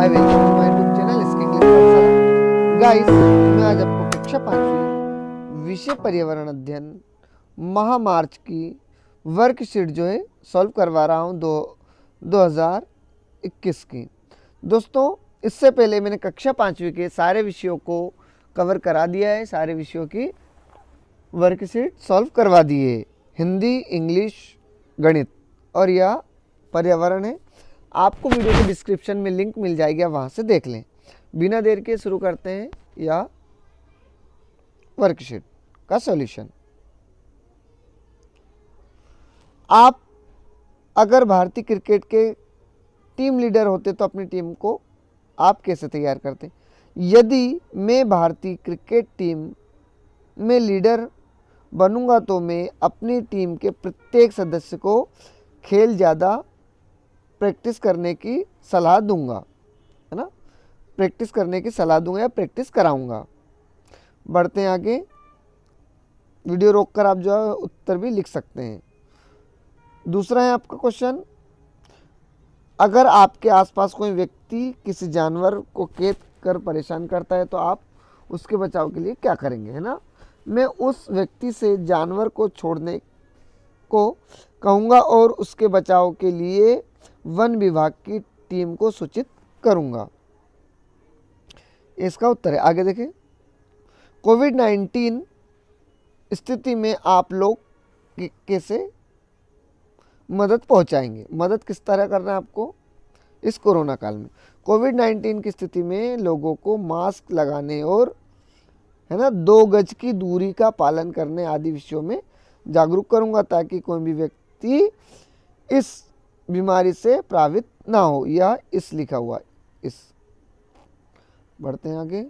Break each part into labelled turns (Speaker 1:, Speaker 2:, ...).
Speaker 1: I welcome to my YouTube इसके लिए guys मैं आज आपको कक्षा पाँचवीं विषय पर्यावरण अध्ययन महामार्च की वर्कशीट जो है सॉल्व करवा रहा हूँ दो दो हज़ार इक्कीस की दोस्तों इससे पहले मैंने कक्षा पाँचवीं के सारे विषयों को कवर करा दिया है सारे विषयों की वर्कशीट सॉल्व करवा दी है हिंदी इंग्लिश गणित और यह पर्यावरण है आपको वीडियो के डिस्क्रिप्शन में लिंक मिल जाएगी आप वहाँ से देख लें बिना देर के शुरू करते हैं या वर्कशीट का सॉल्यूशन आप अगर भारतीय क्रिकेट के टीम लीडर होते तो अपनी टीम को आप कैसे तैयार करते यदि मैं भारतीय क्रिकेट टीम में लीडर बनूंगा तो मैं अपनी टीम के प्रत्येक सदस्य को खेल ज़्यादा प्रैक्टिस करने की सलाह दूंगा है ना प्रैक्टिस करने की सलाह दूंगा या प्रैक्टिस कराऊंगा बढ़ते हैं आगे वीडियो रोक कर आप जो है उत्तर भी लिख सकते हैं दूसरा है आपका क्वेश्चन अगर आपके आसपास कोई व्यक्ति किसी जानवर को कैद कर परेशान करता है तो आप उसके बचाव के लिए क्या करेंगे है ना मैं उस व्यक्ति से जानवर को छोड़ने को कहूँगा और उसके बचाव के लिए वन विभाग की टीम को सूचित करूंगा इसका उत्तर है आगे देखें कोविड नाइन्टीन स्थिति में आप लोग कैसे मदद पहुंचाएंगे मदद किस तरह करना है आपको इस कोरोना काल में कोविड नाइन्टीन की स्थिति में लोगों को मास्क लगाने और है ना दो गज की दूरी का पालन करने आदि विषयों में जागरूक करूंगा ताकि कोई भी व्यक्ति इस बीमारी से प्रावित ना हो यह इस लिखा हुआ इस बढ़ते हैं आगे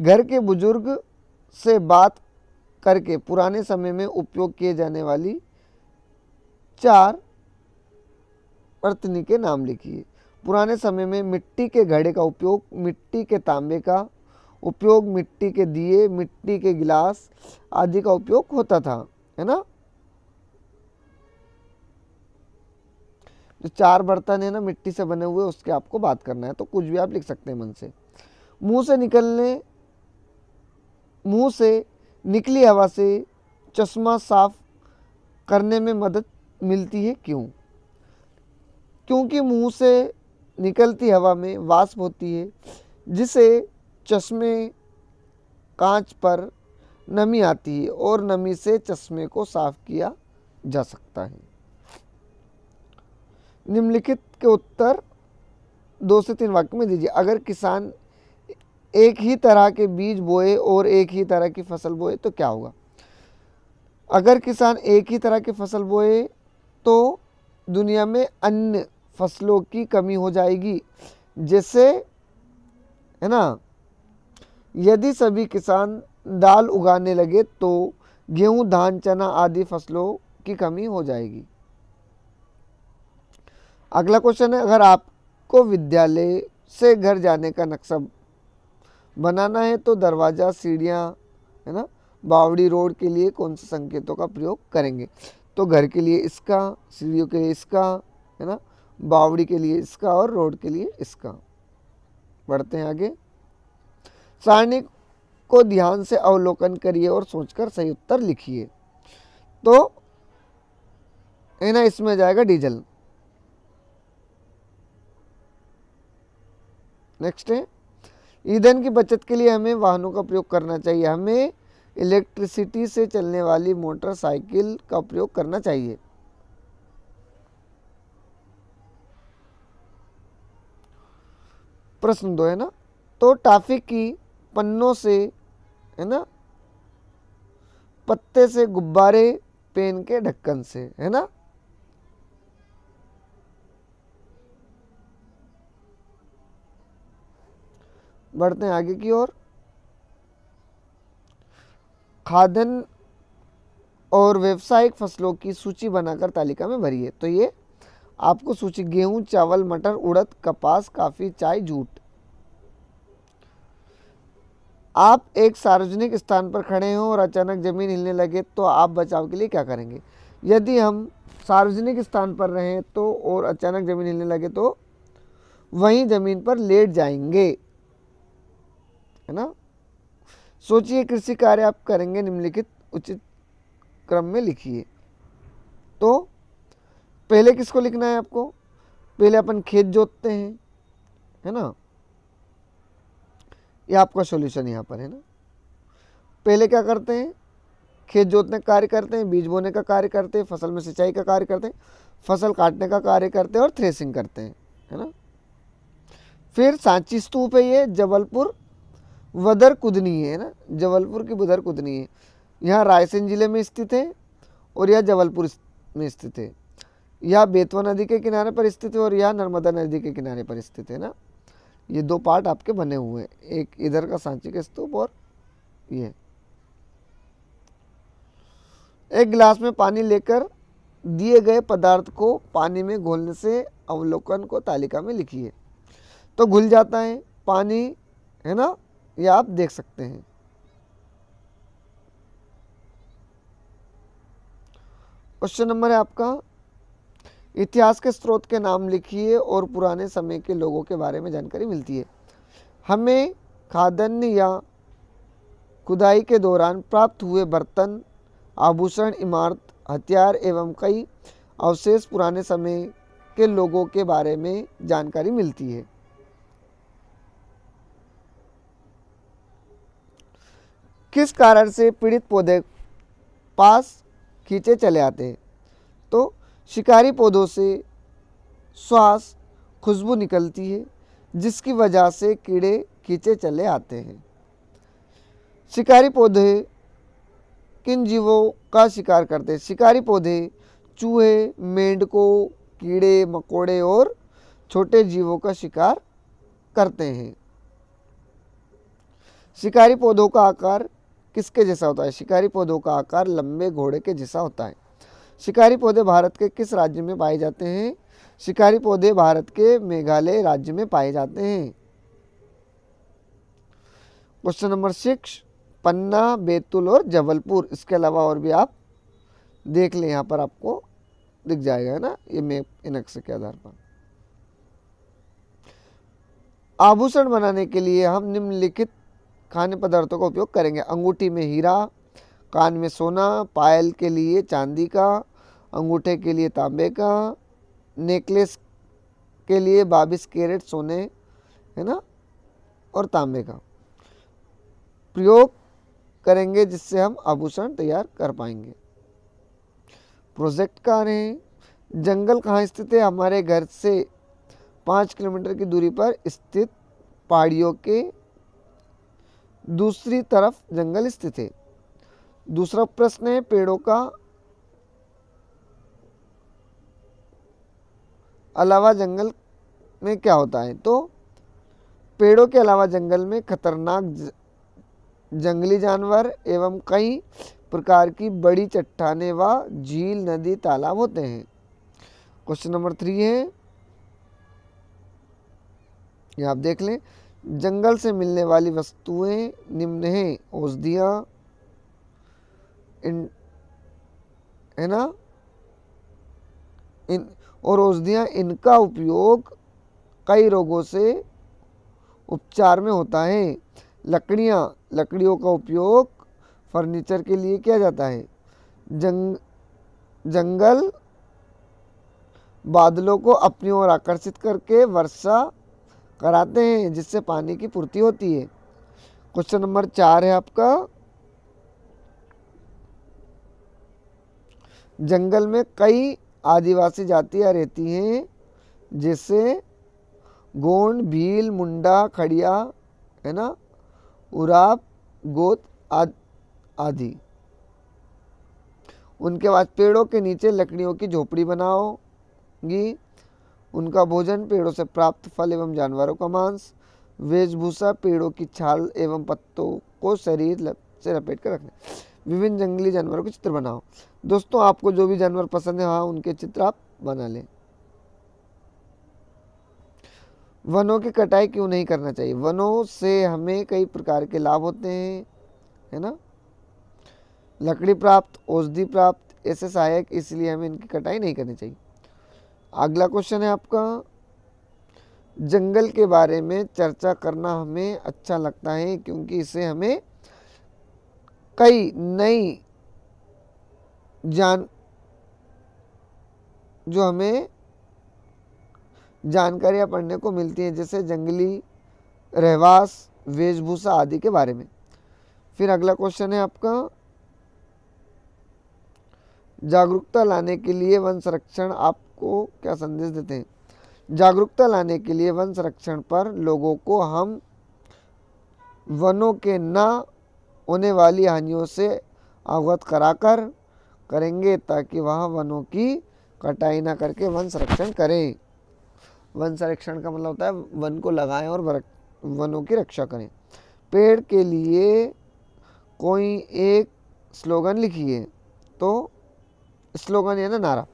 Speaker 1: घर के बुजुर्ग से बात करके पुराने समय में उपयोग किए जाने वाली चार बर्तनी के नाम लिखिए पुराने समय में मिट्टी के घड़े का उपयोग मिट्टी के तांबे का उपयोग मिट्टी के दिए मिट्टी के गिलास आदि का उपयोग होता था है ना जो चार बर्तन है ना मिट्टी से बने हुए उसके आपको बात करना है तो कुछ भी आप लिख सकते हैं मन से मुंह से निकलने मुंह से निकली हवा से चश्मा साफ करने में मदद मिलती है क्यों क्योंकि मुंह से निकलती हवा में वाष्प होती है जिसे चश्मे कांच पर नमी आती है और नमी से चश्मे को साफ किया जा सकता है निम्नलिखित के उत्तर दो से तीन वाक्य में दीजिए अगर किसान एक ही तरह के बीज बोए और एक ही तरह की फसल बोए तो क्या होगा अगर किसान एक ही तरह की फसल बोए तो दुनिया में अन्य फसलों की कमी हो जाएगी जैसे है ना यदि सभी किसान दाल उगाने लगे तो गेहूं धान चना आदि फसलों की कमी हो जाएगी अगला क्वेश्चन है अगर आपको विद्यालय से घर जाने का नक्शा बनाना है तो दरवाज़ा सीढ़ियाँ है ना बावड़ी रोड के लिए कौन से संकेतों का प्रयोग करेंगे तो घर के लिए इसका सीढ़ियों के लिए इसका है ना बावड़ी के लिए इसका और रोड के लिए इसका बढ़ते हैं आगे सारणी को ध्यान से अवलोकन करिए और सोचकर सही उत्तर लिखिए तो है ना इसमें जाएगा डीजल नेक्स्ट है ईंधन की बचत के लिए हमें वाहनों का प्रयोग करना चाहिए हमें इलेक्ट्रिसिटी से चलने वाली मोटरसाइकिल का प्रयोग करना चाहिए प्रश्न दो है ना तो ट्रैफिक की पन्नों से है ना पत्ते से गुब्बारे पेन के ढक्कन से है ना बढ़ते हैं आगे की ओर खादन और व्यवसायिक फसलों की सूची बनाकर तालिका में भरिए तो ये आपको सूची गेहूं चावल मटर उड़द कपास काफ़ी चाय जूट आप एक सार्वजनिक स्थान पर खड़े हों और अचानक ज़मीन हिलने लगे तो आप बचाव के लिए क्या करेंगे यदि हम सार्वजनिक स्थान पर रहें तो और अचानक ज़मीन हिलने लगे तो वहीं ज़मीन पर लेट जाएंगे है ना सोचिए कृषि कार्य आप करेंगे निम्नलिखित उचित क्रम में लिखिए तो पहले किसको लिखना है आपको पहले अपन खेत जोतते हैं है ना ये आपका सॉल्यूशन यहाँ पर है ना पहले क्या करते हैं खेत जोतने का कार्य करते हैं बीज बोने का कार्य करते हैं फसल में सिंचाई का कार्य करते हैं फसल काटने का कार्य करते हैं और थ्रेसिंग करते हैं है ना फिर सांची स्तूप है ये जबलपुर वदर कुदनी है ना जबलपुर की बदर कुदनी है यहाँ रायसेन जिले में स्थित है और यह जबलपुर में स्थित है यह बेतवा नदी के किनारे पर स्थित है और यह नर्मदा नदी के किनारे पर स्थित है ना ये दो पार्ट आपके बने हुए हैं एक इधर का सांची के स्तूप और ये एक गिलास में पानी लेकर दिए गए पदार्थ को पानी में घोलने से अवलोकन को तालिका में लिखिए तो घुल जाता है पानी है ना ये आप देख सकते हैं क्वेश्चन नंबर है आपका इतिहास के स्रोत के नाम लिखिए और पुराने समय के लोगों के बारे में जानकारी मिलती है हमें खादन्य या खुदाई के दौरान प्राप्त हुए बर्तन आभूषण इमारत हथियार एवं कई अवशेष पुराने समय के लोगों के बारे में जानकारी मिलती है किस कारण से पीड़ित पौधे पास खींचे चले आते हैं तो शिकारी पौधों से श्वास खुशबू निकलती है जिसकी वजह से कीड़े खींचे चले आते हैं शिकारी पौधे किन जीवों का शिकार करते हैं शिकारी पौधे चूहे मेंढकों कीड़े मकोड़े और छोटे जीवों का शिकार करते हैं शिकारी पौधों का आकार किसके जैसा होता है शिकारी पौधों का आकार लंबे घोड़े के जैसा होता है शिकारी पौधे भारत के किस राज्य में पाए जाते हैं शिकारी पौधे भारत के मेघालय राज्य में पाए जाते हैं question number six Panna Betul और जबलपुर इसके अलावा और भी आप देख लें यहाँ पर आपको दिख जाएगा ना ये मैप अक्स के आधार पर आभूषण बनाने के लिए हम निम्नलिखित खाने पदार्थों का उपयोग करेंगे अंगूठी में हीरा कान में सोना पायल के लिए चांदी का अंगूठे के लिए तांबे का नेकलेस के लिए बाबिस कैरेट सोने है ना और तांबे का प्रयोग करेंगे जिससे हम आभूषण तैयार कर पाएंगे प्रोजेक्ट का रहे जंगल कहाँ स्थित है हमारे घर से पाँच किलोमीटर की दूरी पर स्थित पहाड़ियों के दूसरी तरफ जंगल स्थित है दूसरा प्रश्न है पेड़ों का अलावा जंगल में क्या होता है तो पेड़ों के अलावा जंगल में खतरनाक जंगली जानवर एवं कई प्रकार की बड़ी चट्टाने व झील नदी तालाब होते हैं क्वेश्चन नंबर थ्री है ये आप देख लें जंगल से मिलने वाली वस्तुएं निम्न हैं औषधियाँ इन है ना इन और औषधियाँ इनका उपयोग कई रोगों से उपचार में होता है लकड़ियाँ लकड़ियों का उपयोग फर्नीचर के लिए किया जाता है जंग जंगल बादलों को अपनी ओर आकर्षित करके वर्षा कराते हैं जिससे पानी की पूर्ति होती है क्वेश्चन नंबर चार है आपका जंगल में कई आदिवासी जातियाँ रहती हैं जैसे गोंड भील मुंडा खड़िया है ना उराब गोत आदि उनके बाद पेड़ों के नीचे लकड़ियों की झोपड़ी बनाओगी उनका भोजन पेड़ों से प्राप्त फल एवं जानवरों का मांस वेशभूषा पेड़ों की छाल एवं पत्तों को शरीर लप, से लपेट कर रखना विभिन्न जंगली जानवरों के चित्र बनाओ दोस्तों आपको जो भी जानवर पसंद है हाँ उनके चित्र आप बना लें वनों की कटाई क्यों नहीं करना चाहिए वनों से हमें कई प्रकार के लाभ होते हैं है ना लकड़ी प्राप्त औषधि प्राप्त ऐसे सहायक इसलिए हमें इनकी कटाई नहीं करनी चाहिए अगला क्वेश्चन है आपका जंगल के बारे में चर्चा करना हमें अच्छा लगता है क्योंकि इसे हमें कई नई जान जो हमें जानकारियां पढ़ने को मिलती हैं जैसे जंगली रहवास वेशभूषा आदि के बारे में फिर अगला क्वेश्चन है आपका जागरूकता लाने के लिए वन संरक्षण आप को क्या संदेश देते हैं जागरूकता लाने के लिए वन संरक्षण पर लोगों को हम वनों के ना होने वाली हानियों से अवगत कराकर करेंगे ताकि वहाँ वनों की कटाई ना करके वन संरक्षण करें वन संरक्षण का मतलब होता है वन को लगाएं और वनों की रक्षा करें पेड़ के लिए कोई एक स्लोगन लिखिए तो स्लोगन या ना नारा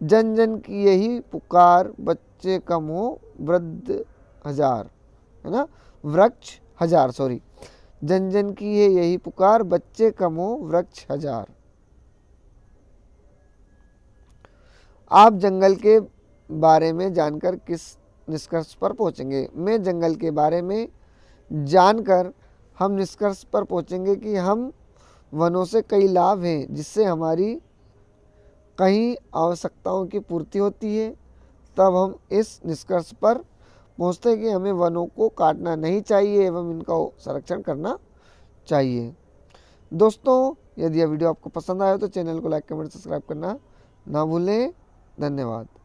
Speaker 1: जन जन की यही पुकार बच्चे कम हो वृद्ध हजार है ना वृक्ष हजार सॉरी जन जन की है यही पुकार बच्चे कम हो वृक्ष हजार आप जंगल के बारे में जानकर किस निष्कर्ष पर पहुंचेंगे मैं जंगल के बारे में जानकर हम निष्कर्ष पर पहुंचेंगे कि हम वनों से कई लाभ हैं जिससे हमारी कहीं आवश्यकताओं की पूर्ति होती है तब हम इस निष्कर्ष पर पहुँचते हैं कि हमें वनों को काटना नहीं चाहिए एवं इनका संरक्षण करना चाहिए दोस्तों यदि यह वीडियो आपको पसंद आया तो चैनल को लाइक कमेंट सब्सक्राइब करना ना भूलें धन्यवाद